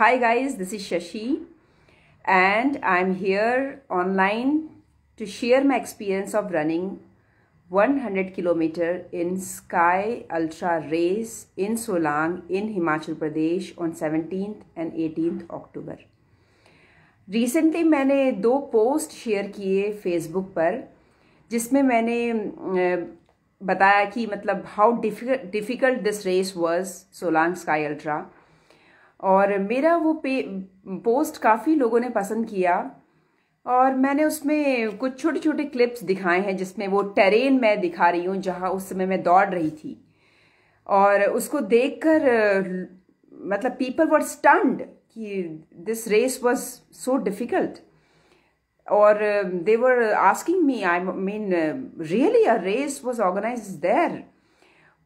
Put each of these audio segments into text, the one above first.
Hi guys, this is Shashi and I'm here online to share my experience of running 100 km in Sky Ultra race in Solang in Himachal Pradesh on 17th and 18th October. Recently मैंने दो post share किए Facebook पर जिसमें मैंने बताया कि मतलब how difficult this race was Solang sky ultra और मेरा वो पे पोस्ट काफ़ी लोगों ने पसंद किया और मैंने उसमें कुछ छोटे छोटे क्लिप्स दिखाए हैं जिसमें वो टेरेन मैं दिखा रही हूँ जहाँ उस समय मैं दौड़ रही थी और उसको देखकर मतलब पीपल वर स्टंड कि this race was so difficult और they were asking me I mean really a race was organised there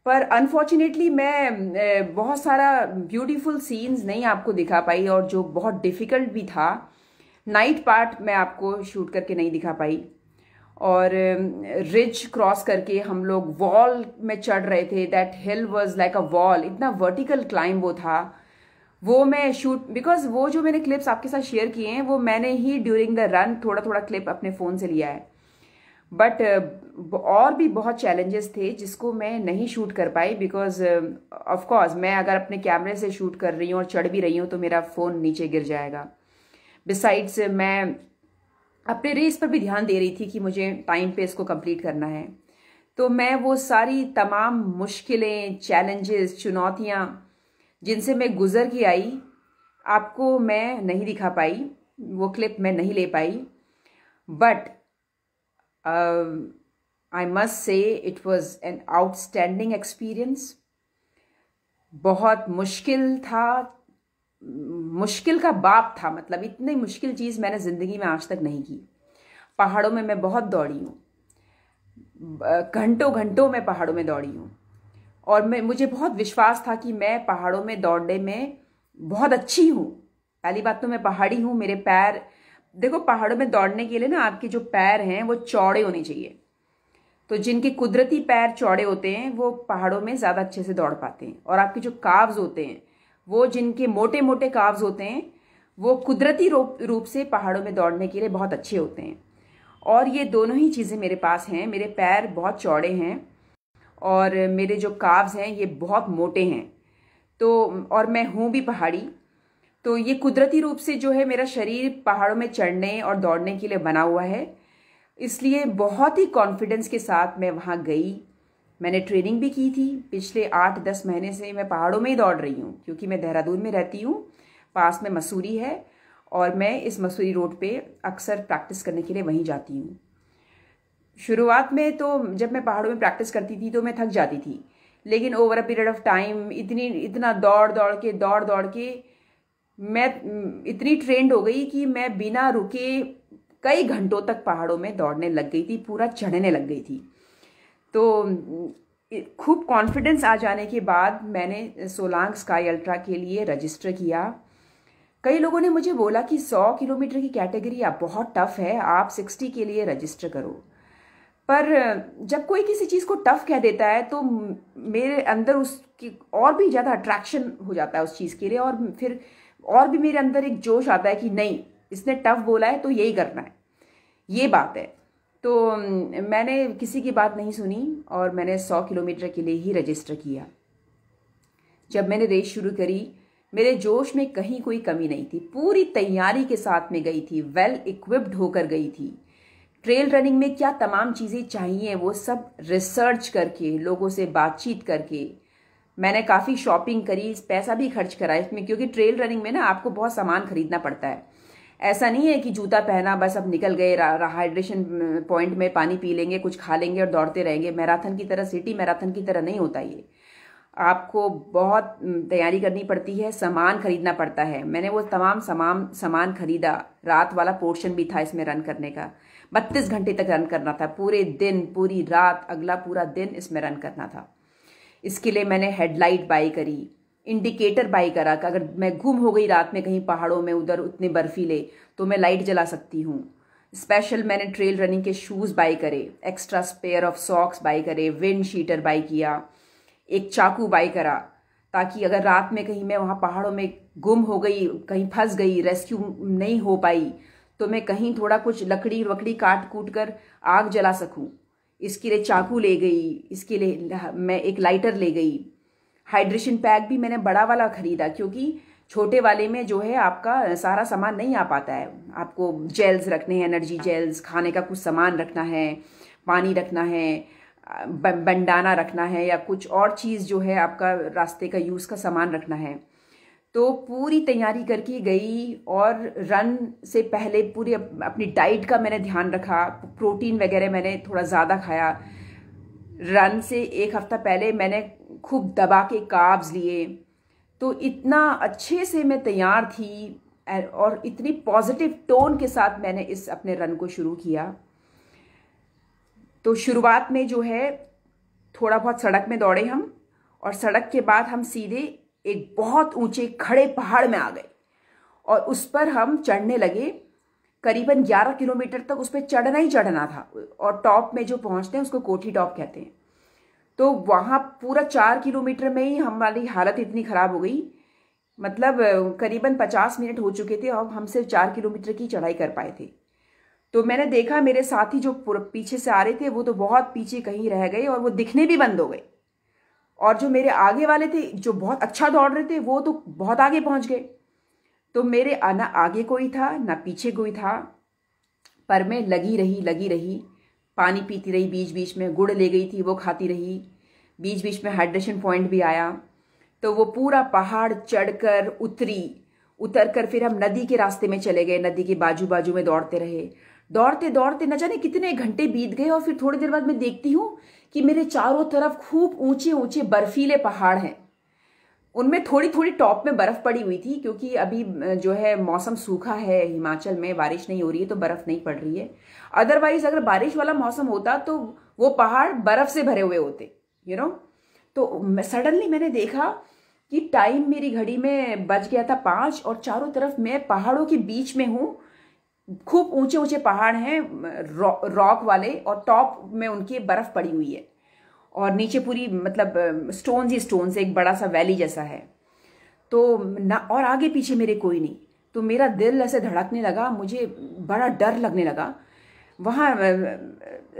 पर अनफॉर्चुनेटली मैं बहुत सारा ब्यूटीफुल सीन्स नहीं आपको दिखा पाई और जो बहुत डिफ़िकल्ट भी था नाइट पार्ट मैं आपको शूट करके नहीं दिखा पाई और रिज क्रॉस करके हम लोग वॉल में चढ़ रहे थे that hill was like a wall इतना वर्टिकल क्लाइंब वो था वो मैं शूट बिकॉज वो जो मैंने क्लिप्स आपके साथ शेयर किए हैं वो मैंने ही ड्यूरिंग द रन थोड़ा थोड़ा क्लिप अपने फ़ोन से लिया है बट uh, और भी बहुत चैलेंजेस थे जिसको मैं नहीं शूट कर पाई बिकॉज ऑफ कोर्स मैं अगर अपने कैमरे से शूट कर रही हूँ और चढ़ भी रही हूँ तो मेरा फ़ोन नीचे गिर जाएगा बिसाइड्स मैं अपने रेस पर भी ध्यान दे रही थी कि मुझे टाइम पे इसको कंप्लीट करना है तो मैं वो सारी तमाम मुश्किलें चैलेंजेस चुनौतियाँ जिनसे मैं गुज़र के आई आपको मैं नहीं दिखा पाई वो क्लिप मैं नहीं ले पाई but I um, I must say it was an outstanding experience. बहुत मुश्किल था मुश्किल का बाप था मतलब इतनी मुश्किल चीज़ मैंने ज़िंदगी में आज तक नहीं की पहाड़ों में मैं बहुत दौड़ी हूँ घंटों घंटों में पहाड़ों में दौड़ी हूँ और मैं मुझे बहुत विश्वास था कि मैं पहाड़ों में दौड़ने में बहुत अच्छी हूँ पहली बात तो मैं पहाड़ी हूँ मेरे पैर देखो पहाड़ों में दौड़ने के लिए ना आपके जो पैर हैं वो चौड़े होने चाहिए तो जिनके कुदरती पैर चौड़े होते हैं वो पहाड़ों में ज़्यादा अच्छे से दौड़ पाते हैं और आपके जो काव्स होते हैं वो जिनके मोटे मोटे काव्स होते हैं वो कुदरती रूप से पहाड़ों में दौड़ने के लिए बहुत अच्छे होते हैं और ये दोनों ही चीज़ें मेरे पास हैं मेरे पैर बहुत चौड़े हैं और मेरे जो काव्स हैं ये बहुत मोटे हैं तो और मैं हूँ भी पहाड़ी तो ये कुदरती रूप से जो है मेरा शरीर पहाड़ों में चढ़ने और दौड़ने के लिए बना हुआ है इसलिए बहुत ही कॉन्फिडेंस के साथ मैं वहाँ गई मैंने ट्रेनिंग भी की थी पिछले आठ दस महीने से मैं पहाड़ों में ही दौड़ रही हूँ क्योंकि मैं देहरादून में रहती हूँ पास में मसूरी है और मैं इस मसूरी रोड पे अक्सर प्रैक्टिस करने के लिए वहीं जाती हूँ शुरुआत में तो जब मैं पहाड़ों में प्रैक्टिस करती थी तो मैं थक जाती थी लेकिन over a period of time इतनी इतना दौड़ दौड़ के दौड़ दौड़ के मैं इतनी ट्रेंड हो गई कि मैं बिना रुके कई घंटों तक पहाड़ों में दौड़ने लग गई थी पूरा चढ़ने लग गई थी तो खूब कॉन्फिडेंस आ जाने के बाद मैंने सोलांग स्काई अल्ट्रा के लिए रजिस्टर किया कई लोगों ने मुझे बोला कि 100 किलोमीटर की कैटेगरी आप बहुत टफ है आप 60 के लिए रजिस्टर करो पर जब कोई किसी चीज़ को टफ कह देता है तो मेरे अंदर उसकी और भी ज़्यादा अट्रैक्शन हो जाता है उस चीज़ के लिए और फिर और भी मेरे अंदर एक जोश आता है कि नहीं इसने टफ बोला है तो यही करना है ये बात है तो मैंने किसी की बात नहीं सुनी और मैंने सौ किलोमीटर के लिए ही रजिस्टर किया जब मैंने रेस शुरू करी मेरे जोश में कहीं कोई कमी नहीं थी पूरी तैयारी के साथ में गई थी वेल इक्विप्ड होकर गई थी ट्रेल रनिंग में क्या तमाम चीज़ें चाहिए वो सब रिसर्च करके लोगों से बातचीत करके मैंने काफ़ी शॉपिंग करी पैसा भी खर्च करा इसमें क्योंकि ट्रेल रनिंग में ना आपको बहुत सामान खरीदना पड़ता है ऐसा नहीं है कि जूता पहना बस अब निकल गए हाइड्रेशन पॉइंट में पानी पी लेंगे कुछ खा लेंगे और दौड़ते रहेंगे मैराथन की तरह सिटी मैराथन की तरह नहीं होता ये आपको बहुत तैयारी करनी पड़ती है सामान खरीदना पड़ता है मैंने वो तमाम सामान सामान खरीदा रात वाला पोर्शन भी था इसमें रन करने का बत्तीस घंटे तक रन करना था पूरे दिन पूरी रात अगला पूरा दिन इसमें रन करना था इसके लिए मैंने हेडलाइट बाई करी इंडिकेटर बाई करा अगर मैं गुम हो गई रात में कहीं पहाड़ों में उधर उतने बर्फीले तो मैं लाइट जला सकती हूँ स्पेशल मैंने ट्रेल रनिंग के शूज़ बाई करे extra spare of socks buy करे विंड शीटर बाई किया एक चाकू बाई करा ताकि अगर रात में कहीं मैं वहाँ पहाड़ों में गुम हो गई कहीं फंस गई रेस्क्यू नहीं हो पाई तो मैं कहीं थोड़ा कुछ लकड़ी वकड़ी काट कूट कर आग जला सकूँ इसके लिए चाकू ले गई इसके लिए मैं एक लाइटर ले गई हाइड्रेशन पैक भी मैंने बड़ा वाला ख़रीदा क्योंकि छोटे वाले में जो है आपका सारा सामान नहीं आ पाता है आपको जेल्स रखने हैं एनर्जी जेल्स खाने का कुछ सामान रखना है पानी रखना है बंडाना रखना है या कुछ और चीज़ जो है आपका रास्ते का यूज़ का सामान रखना है तो पूरी तैयारी करके गई और रन से पहले पूरी अपनी डाइट का मैंने ध्यान रखा प्रोटीन वगैरह मैंने थोड़ा ज़्यादा खाया रन से एक हफ़्ता पहले मैंने खूब दबा के काब्स लिए तो इतना अच्छे से मैं तैयार थी और इतनी पॉजिटिव टोन के साथ मैंने इस अपने रन को शुरू किया तो शुरुआत में जो है थोड़ा बहुत सड़क में दौड़े हम और सड़क के बाद हम सीधे एक बहुत ऊंचे खड़े पहाड़ में आ गए और उस पर हम चढ़ने लगे करीबन 11 किलोमीटर तक उस पर चढ़ना ही चढ़ना था और टॉप में जो पहुंचते हैं उसको कोठी टॉप कहते हैं तो वहाँ पूरा चार किलोमीटर में ही हमारी हालत इतनी ख़राब हो गई मतलब करीबन पचास मिनट हो चुके थे और हम सिर्फ चार किलोमीटर की चढ़ाई कर पाए थे तो मैंने देखा मेरे साथी जो पीछे से आ रहे थे वो तो बहुत पीछे कहीं रह गए और वो दिखने भी बंद हो गए और जो मेरे आगे वाले थे जो बहुत अच्छा दौड़ रहे थे वो तो बहुत आगे पहुंच गए तो मेरे ना आगे कोई था ना पीछे कोई था पर मैं लगी रही लगी रही पानी पीती रही बीच बीच में गुड़ ले गई थी वो खाती रही बीच बीच में हाइड्रेशन पॉइंट भी आया तो वो पूरा पहाड़ चढ़कर उतरी उतर कर फिर हम नदी के रास्ते में चले गए नदी के बाजू बाजू में दौड़ते रहे दौड़ते दौड़ते न जाने कितने घंटे बीत गए और फिर थोड़ी देर बाद मैं देखती हूँ कि मेरे चारों तरफ खूब ऊंचे ऊंचे बर्फीले पहाड़ हैं उनमें थोड़ी थोड़ी टॉप में बर्फ़ पड़ी हुई थी क्योंकि अभी जो है मौसम सूखा है हिमाचल में बारिश नहीं हो रही है तो बर्फ़ नहीं पड़ रही है अदरवाइज अगर बारिश वाला मौसम होता तो वो पहाड़ बर्फ़ से भरे हुए होते यू you नो know? तो सडनली मैंने देखा कि टाइम मेरी घड़ी में बच गया था पाँच और चारों तरफ मैं पहाड़ों के बीच में हूँ खूब ऊंचे ऊंचे पहाड़ हैं रॉक वाले और टॉप में उनकी बर्फ़ पड़ी हुई है और नीचे पूरी मतलब स्टोन्स ही स्टोन्स एक बड़ा सा वैली जैसा है तो ना और आगे पीछे मेरे कोई नहीं तो मेरा दिल ऐसे धड़कने लगा मुझे बड़ा डर लगने लगा वहाँ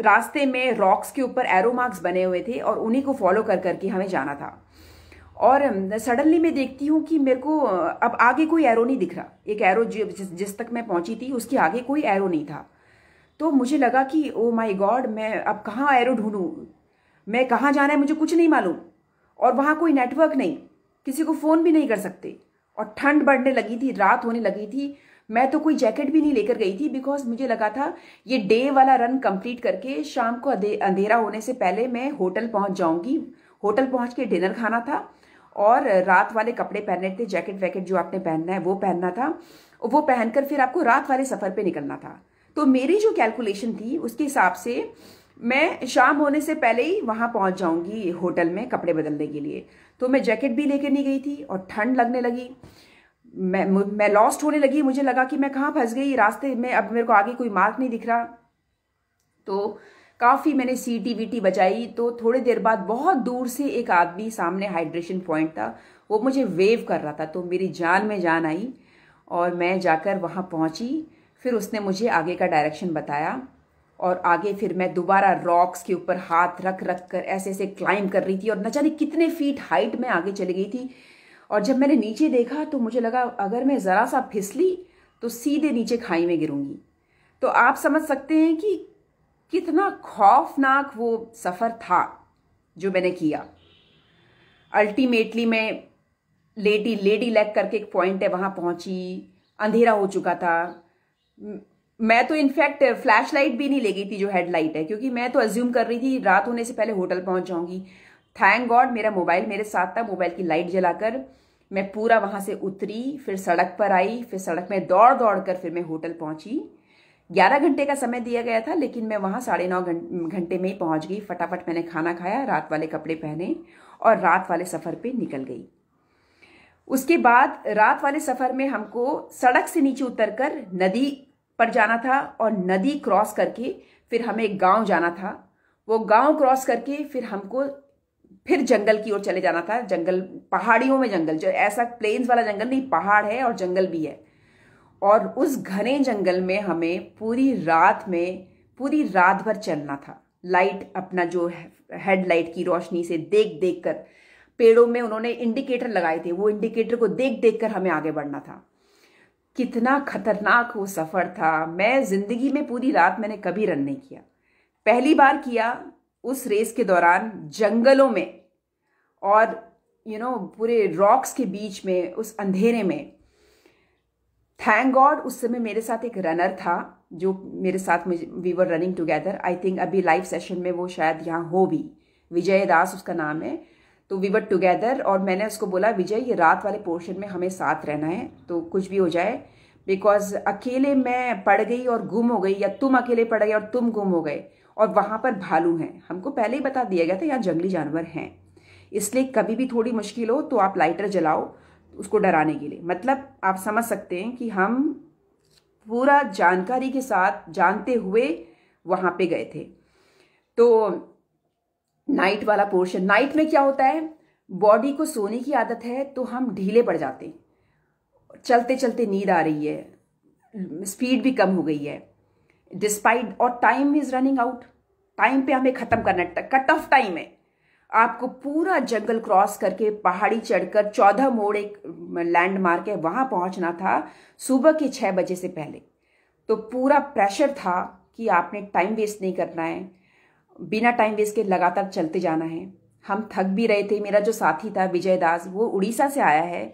रास्ते में रॉक्स के ऊपर एरो मार्क्स बने हुए थे और उन्हीं को फॉलो कर करके हमें जाना था और सडनली मैं देखती हूँ कि मेरे को अब आगे कोई एरो नहीं दिख रहा एक एरो जिस, जिस तक मैं पहुँची थी उसके आगे कोई एरो नहीं था तो मुझे लगा कि ओ माय गॉड मैं अब कहाँ एरो ढूंढूँ मैं कहाँ जाना है मुझे कुछ नहीं मालूम और वहाँ कोई नेटवर्क नहीं किसी को फ़ोन भी नहीं कर सकते और ठंड बढ़ने लगी थी रात होने लगी थी मैं तो कोई जैकेट भी नहीं लेकर गई थी बिकॉज मुझे लगा था ये डे वाला रन कंप्लीट करके शाम को अंधेरा होने से पहले मैं होटल पहुंच जाऊंगी होटल पहुंच के डिनर खाना था और रात वाले कपड़े पहनने थे जैकेट वैकेट जो आपने पहनना है वो पहनना था वो पहनकर फिर आपको रात वाले सफ़र पे निकलना था तो मेरी जो कैलकुलेशन थी उसके हिसाब से मैं शाम होने से पहले ही वहाँ पहुँच जाऊंगी होटल में कपड़े बदलने के लिए तो मैं जैकेट भी लेकर नहीं गई थी और ठंड लगने लगी मैं मैं लॉस्ट होने लगी मुझे लगा कि मैं कहाँ फंस गई रास्ते में अब मेरे को आगे कोई मार्क नहीं दिख रहा तो काफ़ी मैंने सीटी वीटी बजाई तो थोड़ी देर बाद बहुत दूर से एक आदमी सामने हाइड्रेशन पॉइंट था वो मुझे वेव कर रहा था तो मेरी जान में जान आई और मैं जाकर वहाँ पहुँची फिर उसने मुझे आगे का डायरेक्शन बताया और आगे फिर मैं दोबारा रॉक्स के ऊपर हाथ रख रख कर ऐसे ऐसे क्लाइंब कर रही थी और न जाने कितने फीट हाइट में आगे चली गई थी और जब मैंने नीचे देखा तो मुझे लगा अगर मैं ज़रा सा फिसली तो सीधे नीचे खाई में गिरूंगी तो आप समझ सकते हैं कि कितना खौफनाक वो सफ़र था जो मैंने किया अल्टीमेटली मैं लेडी लेडी लेग करके एक पॉइंट है वहाँ पहुँची अंधेरा हो चुका था मैं तो इनफैक्ट फ्लैशलाइट भी नहीं ले गई थी जो हेडलाइट है क्योंकि मैं तो अज्यूम कर रही थी रात होने से पहले होटल पहुँच जाऊँगी थैंक गॉड मेरा मोबाइल मेरे साथ था मोबाइल की लाइट जलाकर मैं पूरा वहाँ से उतरी फिर सड़क पर आई फिर सड़क में दौड़ दौड़ कर फिर मैं होटल पहुँची ग्यारह घंटे का समय दिया गया था लेकिन मैं वहाँ साढ़े नौ घंटे में ही पहुँच गई फटाफट मैंने खाना खाया रात वाले कपड़े पहने और रात वाले सफ़र पे निकल गई उसके बाद रात वाले सफ़र में हमको सड़क से नीचे उतरकर नदी पर जाना था और नदी क्रॉस करके फिर हमें एक गाँव जाना था वो गाँव क्रॉस करके फिर हमको फिर जंगल की ओर चले जाना था जंगल पहाड़ियों में जंगल जो ऐसा प्लेन्स वाला जंगल नहीं पहाड़ है और जंगल भी है और उस घने जंगल में हमें पूरी रात में पूरी रात भर चलना था लाइट अपना जो हेडलाइट की रोशनी से देख देख कर पेड़ों में उन्होंने इंडिकेटर लगाए थे वो इंडिकेटर को देख देख कर हमें आगे बढ़ना था कितना खतरनाक वो सफ़र था मैं ज़िंदगी में पूरी रात मैंने कभी रन नहीं किया पहली बार किया उस रेस के दौरान जंगलों में और यू you नो know, पूरे रॉक्स के बीच में उस अंधेरे में थैंक गॉड उस समय मेरे साथ एक रनर था जो मेरे साथ we were running together I think अभी लाइव सेशन में वो शायद यहाँ हो भी विजय दास उसका नाम है तो वी वर टुगेदर और मैंने उसको बोला विजय ये रात वाले पोर्शन में हमें साथ रहना है तो कुछ भी हो जाए बिकॉज अकेले मैं पड़ गई और गुम हो गई या तुम अकेले पड़ गए और तुम गुम हो गए और वहाँ पर भालू हैं हमको पहले ही बता दिया गया था यहाँ जंगली जानवर हैं इसलिए कभी भी थोड़ी मुश्किल हो तो आप लाइटर जलाओ उसको डराने के लिए मतलब आप समझ सकते हैं कि हम पूरा जानकारी के साथ जानते हुए वहां पे गए थे तो नाइट वाला पोर्शन नाइट में क्या होता है बॉडी को सोने की आदत है तो हम ढीले पड़ जाते चलते चलते नींद आ रही है स्पीड भी कम हो गई है डिस्पाइट और time is running out time पे हमें ख़त्म करना कट ऑफ टाइम है आपको पूरा जंगल क्रॉस करके पहाड़ी चढ़कर चौदह मोड़ एक लैंडमार्क है वहाँ पहुँचना था सुबह के छः बजे से पहले तो पूरा प्रेशर था कि आपने टाइम वेस्ट नहीं करना है बिना टाइम वेस्ट के लगातार चलते जाना है हम थक भी रहे थे मेरा जो साथी था विजय दास वो उड़ीसा से आया है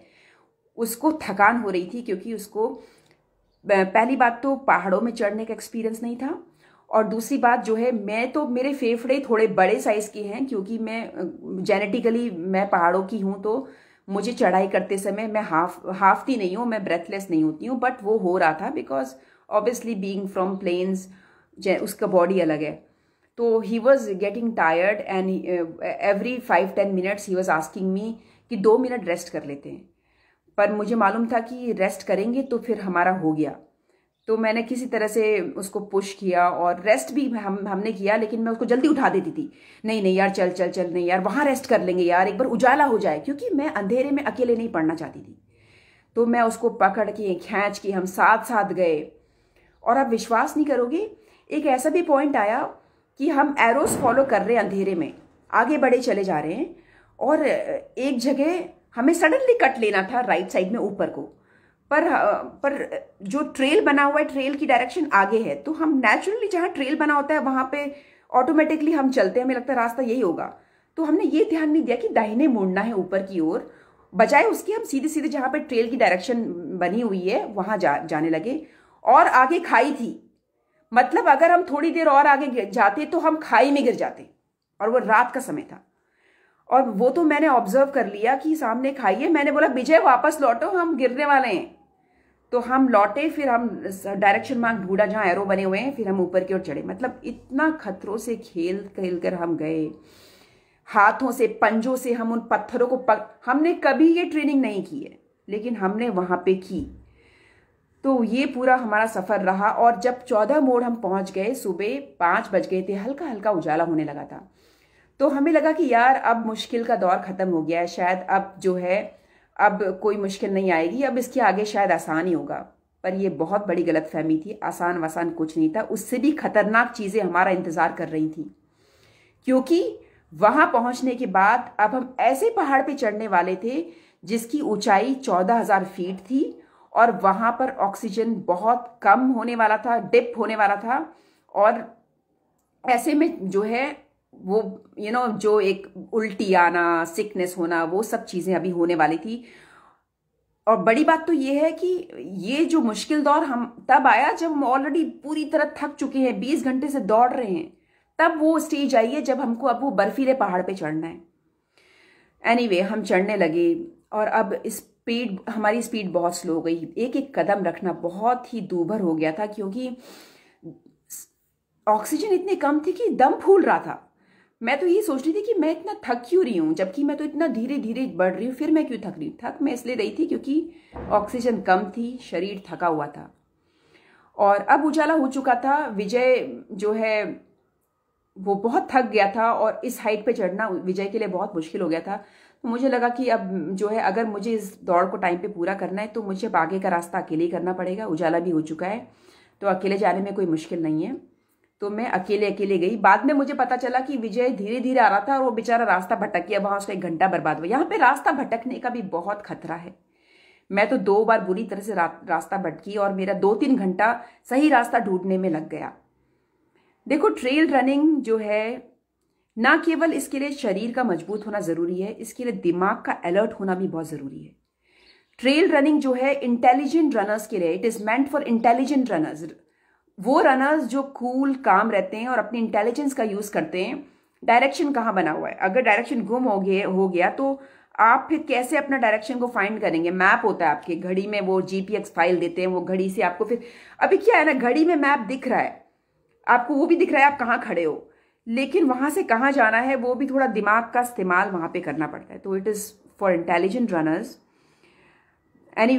उसको थकान हो रही थी क्योंकि उसको पहली बात तो पहाड़ों में चढ़ने का एक्सपीरियंस नहीं था और दूसरी बात जो है मैं तो मेरे फेफड़े थोड़े बड़े साइज़ के हैं क्योंकि मैं जेनेटिकली मैं पहाड़ों की हूँ तो मुझे चढ़ाई करते समय मैं हाफ हाफती नहीं हूँ मैं ब्रेथलेस नहीं होती हूँ बट वो हो रहा था because obviously being from plains उसका बॉडी अलग है तो he was getting tired and every five ten minutes he was asking me कि दो मिनट रेस्ट कर लेते हैं पर मुझे मालूम था कि रेस्ट करेंगे तो फिर हमारा हो गया तो मैंने किसी तरह से उसको पुश किया और रेस्ट भी हम हमने किया लेकिन मैं उसको जल्दी उठा देती थी नहीं नहीं यार चल चल चल नहीं यार वहाँ रेस्ट कर लेंगे यार एक बार उजाला हो जाए क्योंकि मैं अंधेरे में अकेले नहीं पढ़ना चाहती थी तो मैं उसको पकड़ के खींच के हम साथ साथ गए और आप विश्वास नहीं करोगे एक ऐसा भी पॉइंट आया कि हम एरोस फॉलो कर रहे हैं अंधेरे में आगे बढ़े चले जा रहे हैं और एक जगह हमें सडनली कट लेना था राइट साइड में ऊपर को पर पर जो ट्रेल बना हुआ है ट्रेल की डायरेक्शन आगे है तो हम नेचुरली जहाँ ट्रेल बना होता है वहाँ पे ऑटोमेटिकली हम चलते हैं हमें लगता है रास्ता यही होगा तो हमने ये ध्यान नहीं दिया कि दाहिने मुड़ना है ऊपर की ओर बजाय उसके हम सीधे सीधे जहाँ पे ट्रेल की डायरेक्शन बनी हुई है वहाँ जा जाने लगे और आगे खाई थी मतलब अगर हम थोड़ी देर और आगे जाते तो हम खाई में गिर जाते और वो रात का समय था और वो तो मैंने ऑब्जर्व कर लिया कि सामने खाई है मैंने बोला विजय वापस लौटो हम गिरने वाले हैं तो हम लौटे फिर हम डायरेक्शन मार्क ढूंढा जहाँ एरो बने हुए हैं फिर हम ऊपर की ओर चढ़े मतलब इतना खतरों से खेल खेल कर हम गए हाथों से पंजों से हम उन पत्थरों को पक हमने कभी ये ट्रेनिंग नहीं की है लेकिन हमने वहाँ पे की तो ये पूरा हमारा सफ़र रहा और जब चौदह मोड़ हम पहुँच गए सुबह पाँच बज गए थे हल्का हल्का उजाला होने लगा था तो हमें लगा कि यार अब मुश्किल का दौर ख़त्म हो गया है शायद अब जो है अब कोई मुश्किल नहीं आएगी अब इसके आगे शायद आसान ही होगा पर यह बहुत बड़ी गलत फहमी थी आसान वसान कुछ नहीं था उससे भी खतरनाक चीज़ें हमारा इंतज़ार कर रही थी क्योंकि वहाँ पहुँचने के बाद अब हम ऐसे पहाड़ पे चढ़ने वाले थे जिसकी ऊंचाई 14,000 फीट थी और वहाँ पर ऑक्सीजन बहुत कम होने वाला था डिप होने वाला था और ऐसे में जो है वो यू you नो know, जो एक उल्टी आना सिकनेस होना वो सब चीज़ें अभी होने वाली थी और बड़ी बात तो ये है कि ये जो मुश्किल दौर हम तब आया जब हम ऑलरेडी पूरी तरह थक चुके हैं बीस घंटे से दौड़ रहे हैं तब वो स्टेज आई है जब हमको अब वो बर्फीले पहाड़ पे चढ़ना है एनी anyway, हम चढ़ने लगे और अब स्पीड हमारी स्पीड बहुत स्लो हो गई एक एक कदम रखना बहुत ही दूभर हो गया था क्योंकि ऑक्सीजन इतनी कम थी कि दम फूल रहा था मैं तो ये सोच रही थी कि मैं इतना थक क्यों रही हूँ जबकि मैं तो इतना धीरे धीरे बढ़ रही हूँ फिर मैं क्यों थक रही हूँ थक मैं इसलिए रही थी क्योंकि ऑक्सीजन कम थी शरीर थका हुआ था और अब उजाला हो चुका था विजय जो है वो बहुत थक गया था और इस हाइट पे चढ़ना विजय के लिए बहुत मुश्किल हो गया था तो मुझे लगा कि अब जो है अगर मुझे इस दौड़ को टाइम पे पूरा करना है तो मुझे अब आगे का रास्ता अकेले ही करना पड़ेगा उजाला भी हो चुका है तो अकेले जाने में कोई मुश्किल नहीं है तो मैं अकेले अकेले गई बाद में मुझे पता चला कि विजय धीरे धीरे आ रहा था और वो बेचारा रास्ता भटक गया वहाँ उसका एक घंटा बर्बाद हुआ यहाँ पे रास्ता भटकने का भी बहुत खतरा है मैं तो दो बार बुरी तरह से रा, रास्ता भटकी और मेरा दो तीन घंटा सही रास्ता ढूंढने में लग गया देखो ट्रेल रनिंग जो है ना केवल इसके लिए शरीर का मजबूत होना ज़रूरी है इसके लिए दिमाग का अलर्ट होना भी बहुत ज़रूरी है ट्रेल रनिंग जो है इंटेलिजेंट रनर्स के लिए it is meant for intelligent runners वो रनर्स जो कूल cool, काम रहते हैं और अपनी इंटेलिजेंस का यूज़ करते हैं डायरेक्शन कहाँ बना हुआ है अगर डायरेक्शन गुम हो गए हो गया तो आप फिर कैसे अपना डायरेक्शन को फाइंड करेंगे मैप होता है आपके घड़ी में वो जीपीएक्स फाइल देते हैं वो घड़ी से आपको फिर अभी क्या है ना घड़ी में मैप दिख रहा है आपको वो भी दिख रहा है आप कहाँ खड़े हो लेकिन वहाँ से कहाँ जाना है वो भी थोड़ा दिमाग का इस्तेमाल वहाँ पे करना पड़ता है तो it is for intelligent runners any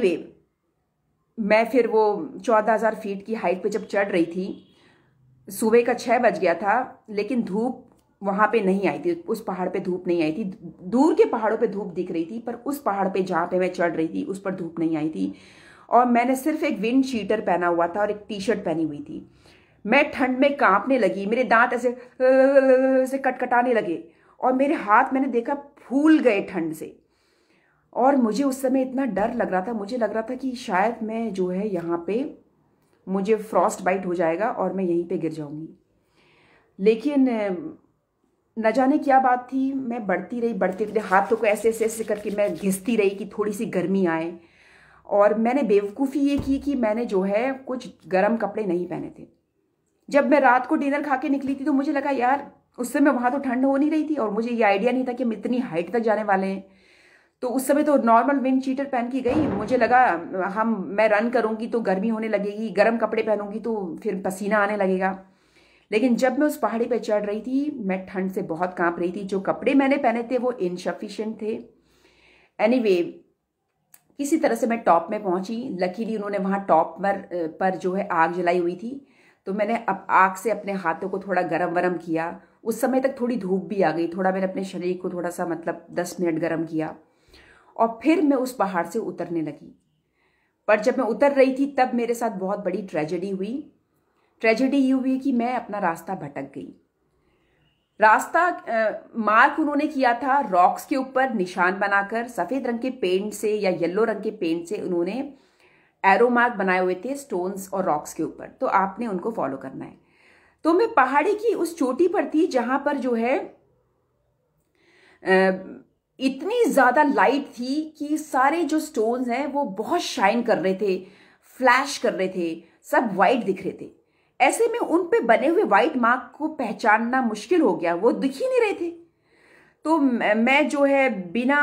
मैं फिर वो चौदह हज़ार फीट की हाइट पे जब चढ़ रही थी सुबह का छः बज गया था लेकिन धूप वहाँ पे नहीं आई थी उस पहाड़ पे धूप नहीं आई थी दूर के पहाड़ों पे धूप दिख रही थी पर उस पहाड़ पे जहाँ पे मैं चढ़ रही थी उस पर धूप नहीं आई थी और मैंने सिर्फ एक विंड शीटर पहना हुआ था और एक टी शर्ट पहनी हुई थी मैं ठंड में कांपने लगी मेरे दांत ऐसे ऐसे कटकटाने लगे और मेरे हाथ मैंने देखा फूल गए ठंड से और मुझे उस समय इतना डर लग रहा था मुझे लग रहा था कि शायद मैं जो है यहाँ पे मुझे फ्रॉस्ट बाइट हो जाएगा और मैं यहीं पे गिर जाऊँगी लेकिन न जाने क्या बात थी मैं बढ़ती रही बढ़ती रही हाथों तो को ऐसे ऐसे ऐसे करके मैं घिसती रही कि थोड़ी सी गर्मी आए और मैंने बेवकूफ़ी ये की कि मैंने जो है कुछ गर्म कपड़े नहीं पहने थे जब मैं रात को डिनर खा के निकली थी तो मुझे लगा यार उस समय वहाँ तो ठंड हो नहीं रही थी और मुझे ये आइडिया नहीं था कि हम इतनी हाइट तक जाने वाले हैं तो उस समय तो नॉर्मल विंड चीटर पहन की गई मुझे लगा हम मैं रन करूँगी तो गर्मी होने लगेगी गर्म कपड़े पहनूंगी तो फिर पसीना आने लगेगा लेकिन जब मैं उस पहाड़ी पर चढ़ रही थी मैं ठंड से बहुत कांप रही थी जो कपड़े मैंने पहने थे वो इनसफिशेंट थे एनी anyway, किसी तरह से मैं टॉप में पहुंची लकीली उन्होंने वहाँ टॉप पर पर जो है आग जलाई हुई थी तो मैंने अब आग से अपने हाथों को थोड़ा गरम वरम किया उस समय तक थोड़ी धूप भी आ गई थोड़ा मैंने अपने शरीर को थोड़ा सा मतलब दस मिनट गर्म किया और फिर मैं उस पहाड़ से उतरने लगी पर जब मैं उतर रही थी तब मेरे साथ बहुत बड़ी ट्रेजेडी हुई ट्रेजेडी ये हुई कि मैं अपना रास्ता भटक गई रास्ता मार्क उन्होंने किया था रॉक्स के ऊपर निशान बनाकर सफ़ेद रंग के पेंट से या येलो रंग के पेंट से उन्होंने एरो मार्क बनाए हुए थे स्टोन्स और रॉक्स के ऊपर तो आपने उनको फॉलो करना है तो मैं पहाड़ी की उस चोटी पर थी जहां पर जो है इतनी ज़्यादा लाइट थी कि सारे जो स्टोन्स हैं वो बहुत शाइन कर रहे थे फ्लैश कर रहे थे सब वाइट दिख रहे थे ऐसे में उन पे बने हुए वाइट मार्क को पहचानना मुश्किल हो गया वो दिख ही नहीं रहे थे तो मैं जो है बिना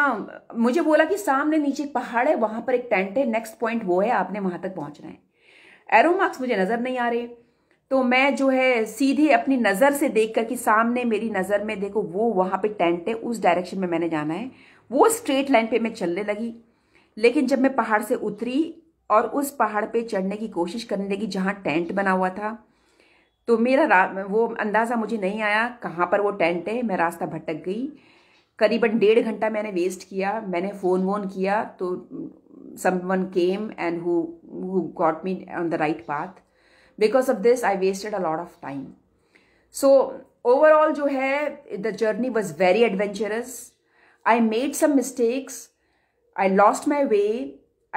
मुझे बोला कि सामने नीचे पहाड़ है वहां पर एक टेंट है नेक्स्ट पॉइंट वो है आपने वहां तक पहुंचना है एरो मार्क्स मुझे नज़र नहीं आ रहे तो मैं जो है सीधे अपनी नज़र से देख कर कि सामने मेरी नज़र में देखो वो वहाँ पे टेंट है उस डायरेक्शन में मैंने जाना है वो स्ट्रेट लाइन पे मैं चलने लगी लेकिन जब मैं पहाड़ से उतरी और उस पहाड़ पे चढ़ने की कोशिश करने लगी जहाँ टेंट बना हुआ था तो मेरा वो अंदाज़ा मुझे नहीं आया कहाँ पर वो टेंट है मैं रास्ता भटक गई करीबन डेढ़ घंटा मैंने वेस्ट किया मैंने फ़ोन वोन किया तो someone came and who got me on the right path because of this I wasted a lot of time so overall जो journey was very adventurous. I made some mistakes. I lost my way.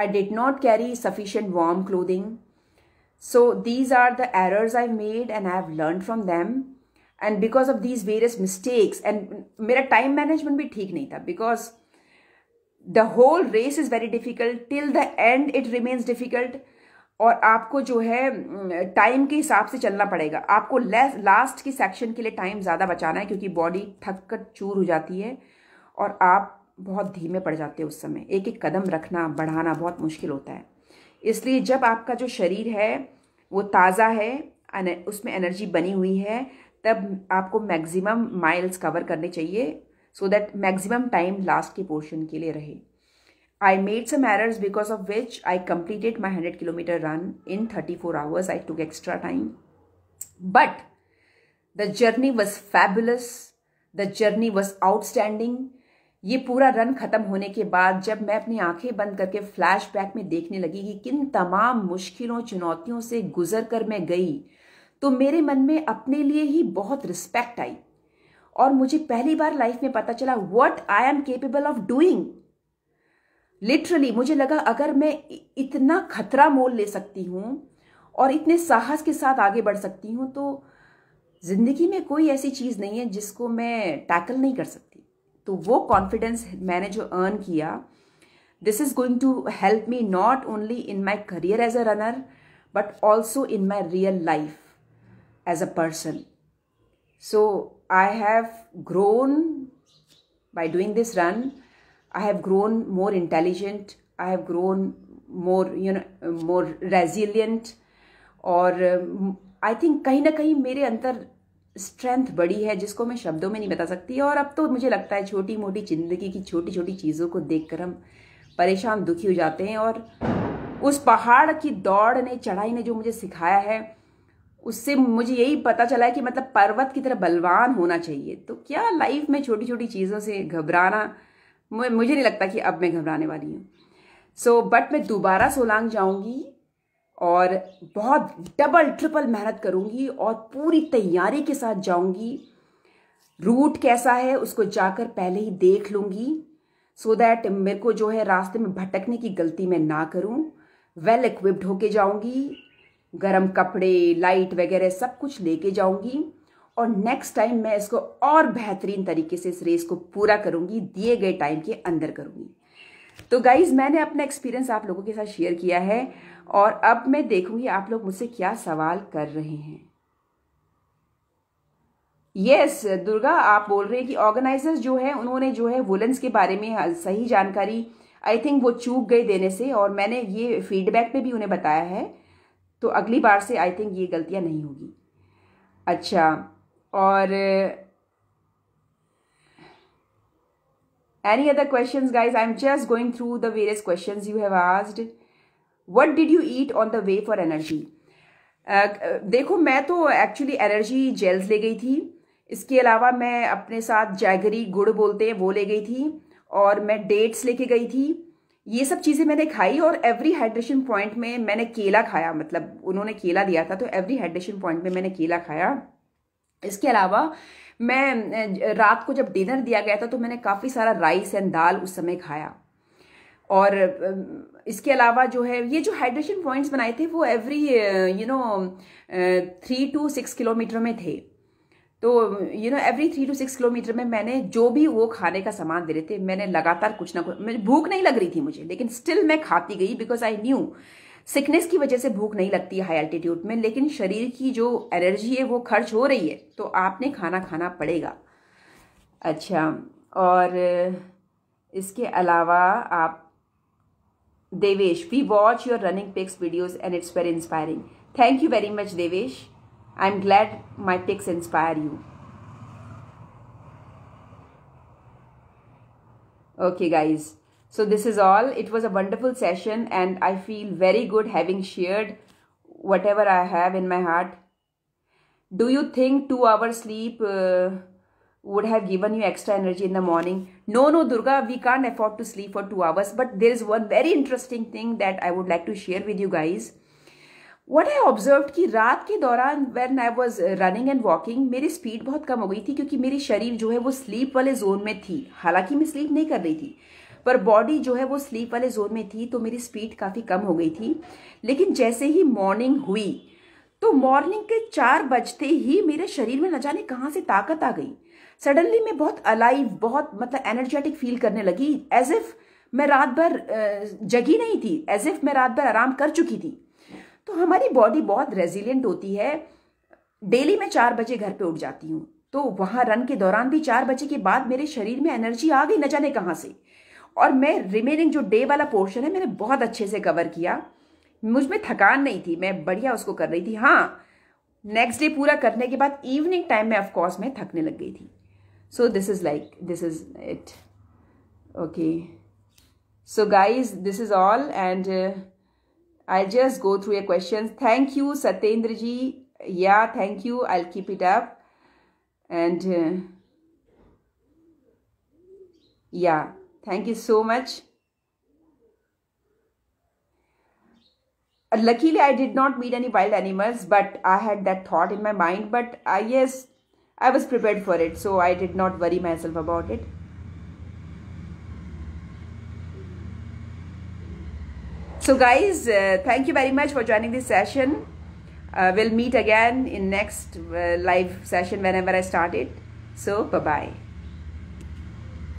I did not carry sufficient warm clothing. So these are the errors I've made and I've learned from them. And because of these various mistakes and my time management bhi theek nahi tha because the whole race is very difficult. Till the end it remains difficult. और आपको जो है time के हिसाब से चलना पड़ेगा आपको लास्ट की सेक्शन के लिए टाइम ज़्यादा बचाना है क्योंकि बॉडी थक कर चूर हो जाती है और आप बहुत धीमे पड़ जाते हो उस समय एक एक कदम रखना बढ़ाना बहुत मुश्किल होता है इसलिए जब आपका जो शरीर है वो ताज़ा है उसमें एनर्जी बनी हुई है तब आपको मैक्सिमम माइल्स कवर करने चाहिए so that maximum time last के पोर्शन के लिए रहे I made some errors because of which I completed my 100 kilometer run in 34 hours. I took extra time. But the journey was fabulous. The journey was outstanding. ये पूरा run ख़त्म होने के बाद जब मैं अपनी आंखें बंद करके फ्लैशबैक में देखने लगी कि किन तमाम मुश्किलों चुनौतियों से गुजर कर मैं गई तो मेरे मन में अपने लिए ही बहुत रिस्पेक्ट आई और मुझे पहली बार लाइफ में पता चला what I am capable of doing literally मुझे लगा अगर मैं इतना खतरा मोल ले सकती हूँ और इतने साहस के साथ आगे बढ़ सकती हूँ तो ज़िंदगी में कोई ऐसी चीज़ नहीं है जिसको मैं टैकल नहीं कर सकती तो वो कॉन्फिडेंस मैंने जो अर्न किया this is going to help me not only in my career as a runner but also in my real life as a person so I have grown by doing this run I have grown more intelligent I have grown more you know more resilient और I um, think कहीं ना कहीं मेरे अंदर strength बड़ी है जिसको मैं शब्दों में नहीं बता सकती और अब तो मुझे लगता है छोटी मोटी ज़िंदगी की छोटी छोटी चीज़ों को देख कर हम परेशान दुखी हो जाते हैं और उस पहाड़ की दौड़ ने चढ़ाई ने जो मुझे सिखाया है उससे मुझे यही पता चला है कि मतलब पर्वत की तरह बलवान होना चाहिए तो क्या लाइफ में छोटी छोटी चीज़ों से घबराना मुझे नहीं लगता कि अब मैं घबराने वाली हूँ सो so, बट मैं दोबारा सोलांग जाऊँगी और बहुत डबल ट्रिपल मेहनत करूंगी और पूरी तैयारी के साथ जाऊँगी रूट कैसा है उसको जाकर पहले ही देख लूँगी सो so दैट मेरे को जो है रास्ते में भटकने की गलती मैं ना करूँ वेल इक्विप्ड होके जाऊंगी गरम कपड़े लाइट वगैरह सब कुछ लेके जाऊँगी और नेक्स्ट टाइम मैं इसको और बेहतरीन तरीके से इस रेस को पूरा करूंगी दिए गए टाइम के अंदर करूंगी तो गाइज मैंने अपना एक्सपीरियंस आप लोगों के साथ शेयर किया है और अब मैं देखूंगी आप लोग मुझसे क्या सवाल कर रहे हैं यस yes, दुर्गा आप बोल रहे हैं कि ऑर्गेनाइजर्स जो है उन्होंने जो है वुलन्स के बारे में हाँ, सही जानकारी आई थिंक वो चूक गए देने से और मैंने ये फीडबैक पे भी उन्हें बताया है तो अगली बार से आई थिंक ये गलतियां नहीं होगी अच्छा और any other question guys I am just going through the various question you have asked what did you eat on the way for energy देखो मैं तो एक्चुअली एनर्जी जेल्स ले गई थी इसके अलावा मैं अपने साथ जैगरी गुड़ बोलते हैं वो ले गई थी और मैं डेट्स लेके गई थी ये सब चीज़ें मैंने खाई और एवरी हाइड्रेशन पॉइंट में मैंने केला खाया मतलब उन्होंने केला दिया था तो एवरी हाइड्रेशन पॉइंट में मैंने केला खाया इसके अलावा मैं रात को जब डिनर दिया गया था तो मैंने काफ़ी सारा राइस एंड दाल उस समय खाया और इसके अलावा जो है ये जो हाइड्रेशन पॉइंट्स बनाए थे वो every you know three two six kilometre में थे तो you know every three two six kilometre में मैंने जो भी वो खाने का सामान दे रहे थे मैंने लगातार कुछ ना कुछ भूख नहीं लग रही थी मुझे लेकिन स्टिल मैं खाती गई बिकॉज आई न्यू सिकनेस की वजह से भूख नहीं लगती हाई एल्टीट्यूड में लेकिन शरीर की जो एनर्जी है वो खर्च हो रही है तो आपने खाना खाना पड़ेगा अच्छा और इसके अलावा आप Devesh we watch your running pics videos and it's very inspiring thank you very much Devesh I am glad my pics inspire you okay guys So this is all. It was a wonderful session and I feel very good having shared whatever I have in my heart. Do you think two hours sleep uh, would have given you extra energy in the morning? No, no, Durga, we can't afford to sleep for two hours. But there is one very interesting thing that I would like to share with you guys. What I observed कि रात के दौरान when I was running and walking मेरी speed बहुत कम हो गई थी क्योंकि मेरी शरीर जो है वो स्लीप वाले जोन में थी पर बॉडी जो है वो स्लीप वाले जोन में थी तो मेरी स्पीड काफ़ी कम हो गई थी लेकिन जैसे ही मॉर्निंग हुई तो मॉर्निंग के चार बजते ही मेरे शरीर में न जाने कहाँ से ताकत आ गई सडनली मैं बहुत अलाइव बहुत मतलब एनर्जेटिक फील करने लगी एज इफ मैं रात भर जगी नहीं थी एज इफ मैं रात भर आराम कर चुकी थी तो हमारी बॉडी बहुत रेजिलियंट होती है डेली मैं चार बजे घर पे उठ जाती हूँ तो वहाँ रन के दौरान भी चार बजे के बाद मेरे शरीर में एनर्जी आ गई न जाने कहाँ से और मैं रिमेनिंग जो डे वाला पोर्शन है मैंने बहुत अच्छे से कवर किया मुझ में थकान नहीं थी मैं बढ़िया उसको कर रही थी हाँ नेक्स्ट डे पूरा करने के बाद इवनिंग टाइम में ऑफकोर्स मैं थकने लग गई थी so this is like this is it okay so guys this is all and I just go through a question thank you Satyendra ji yeah thank you I keep it up and yeah Thank you so much. Uh, luckily, I did not meet any wild animals, but I had that thought in my mind. But uh, yes, I was prepared for it, so I did not worry myself about it. So guys, uh, thank you very much for joining this session. Uh, we'll meet again in next uh, live session whenever I start it. So, bye-bye.